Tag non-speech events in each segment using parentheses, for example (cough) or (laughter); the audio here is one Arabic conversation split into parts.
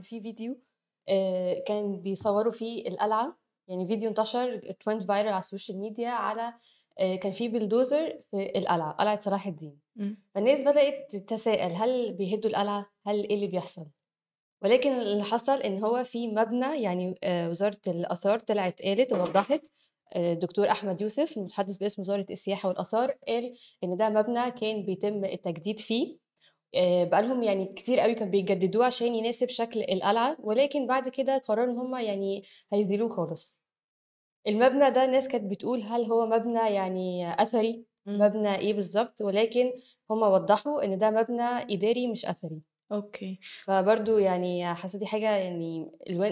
كان في فيديو آه، كان بيصوروا فيه القلعه يعني فيديو انتشر ترند فايرال على السوشيال ميديا على آه، كان في بلدوزر في القلعه قلعه صلاح الدين فالناس بدات تتساءل هل بيهدوا القلعه هل ايه اللي بيحصل ولكن اللي حصل ان هو في مبنى يعني آه، وزاره الاثار طلعت قالت ووضحت الدكتور احمد يوسف المتحدث باسم وزاره السياحه والاثار قال ان ده مبنى كان بيتم التجديد فيه آه، بقالهم يعني كتير قوي كانوا بيجددوه عشان يناسب شكل القلعه ولكن بعد كده قرروا ان هم يعني هيزيلوه خالص المبنى ده ناس كانت بتقول هل هو مبنى يعني اثري مبنى ايه بالظبط ولكن هم وضحوا ان ده مبنى اداري مش اثري اوكي فبرضه يعني حسيت دي حاجه يعني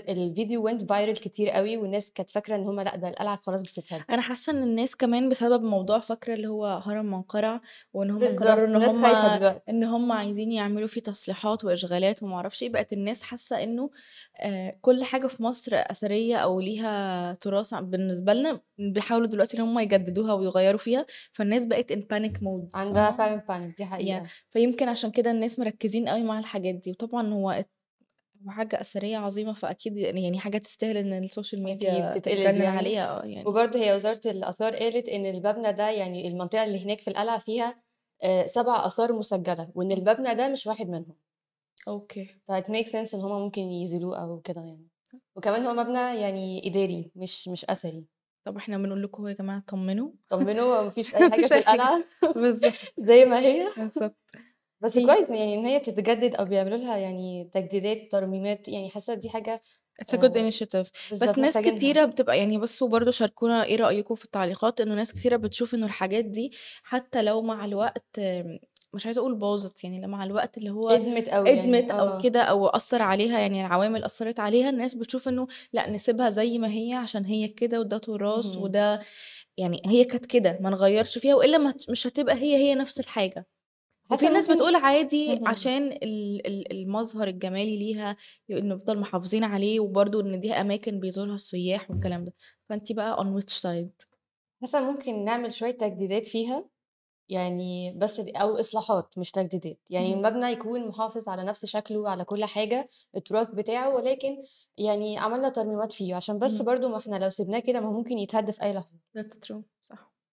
الفيديو وينت فايرل كتير قوي والناس كانت فاكره ان هم لا ده القلعه خلاص بتتهد انا حاسه ان الناس كمان بسبب موضوع فاكره اللي هو هرم منقرع وان هم قرروا ان هم ان هم عايزين يعملوا فيه تصليحات واشغالات وما اعرفش ايه بقت الناس حاسه انه آه، كل حاجه في مصر اثريه او ليها تراث بالنسبه لنا بيحاولوا دلوقتي ان هم يجددوها ويغيروا فيها فالناس بقت ان بانيك مود عندها فعلا بانيك دي حقيقه يعني فيمكن عشان كده الناس مركزين قوي مع الحاجات دي وطبعا هو حاجة أثرية عظيمة فأكيد يعني حاجة تستاهل إن السوشيال ميديا تتكلم يعني. عليها آه، يعني وبرضه هي وزارة الآثار قالت إن المبنى ده يعني المنطقة اللي هناك في القلعة فيها آه، سبع آثار مسجلة وإن المبنى ده مش واحد منهم أوكي فإت ميك سنس إن هما ممكن يزيلوه أو كده يعني وكمان هو مبنى يعني إداري مش مش أثري طب احنا بنقول لكم يا جماعة طمنوا طمنوا ومفيش (laughs) أي حاجة في القلعة بالظبط (laughs) زي ما هي بالظبط بس كويس يعني ان هي بتتجدد او بيعملوا لها يعني تجديدات ترميمات يعني حاسه دي حاجه اتس جود انيشيتيف بس ناس كتيره بتبقى يعني بصوا برضو شاركونا ايه رايكم في التعليقات انه ناس كتيره بتشوف انه الحاجات دي حتى لو مع الوقت مش عايزه اقول باظت يعني مع الوقت اللي هو ادمت يعني، او ادمت آه. يعني. او كده او اثر عليها يعني العوامل اثرت عليها الناس بتشوف انه لا نسيبها زي ما هي عشان هي كده وده تراث وده يعني هي كانت كده ما نغيرش فيها والا مش هتبقى هي هي نفس الحاجه وفي ناس بتقول عادي عشان المظهر الجمالي ليها انه نفضل محافظين عليه وبرده ان دي اماكن بيزورها السياح والكلام ده فانت بقى اون ويتش سايد مثلا ممكن نعمل شويه تجديدات فيها يعني بس او اصلاحات مش تجديدات يعني المبنى يكون محافظ على نفس شكله على كل حاجه التراث بتاعه ولكن يعني عملنا ترميمات فيه عشان بس برضو ما احنا لو سيبناه كده ما ممكن يتهد في اي لحظه صح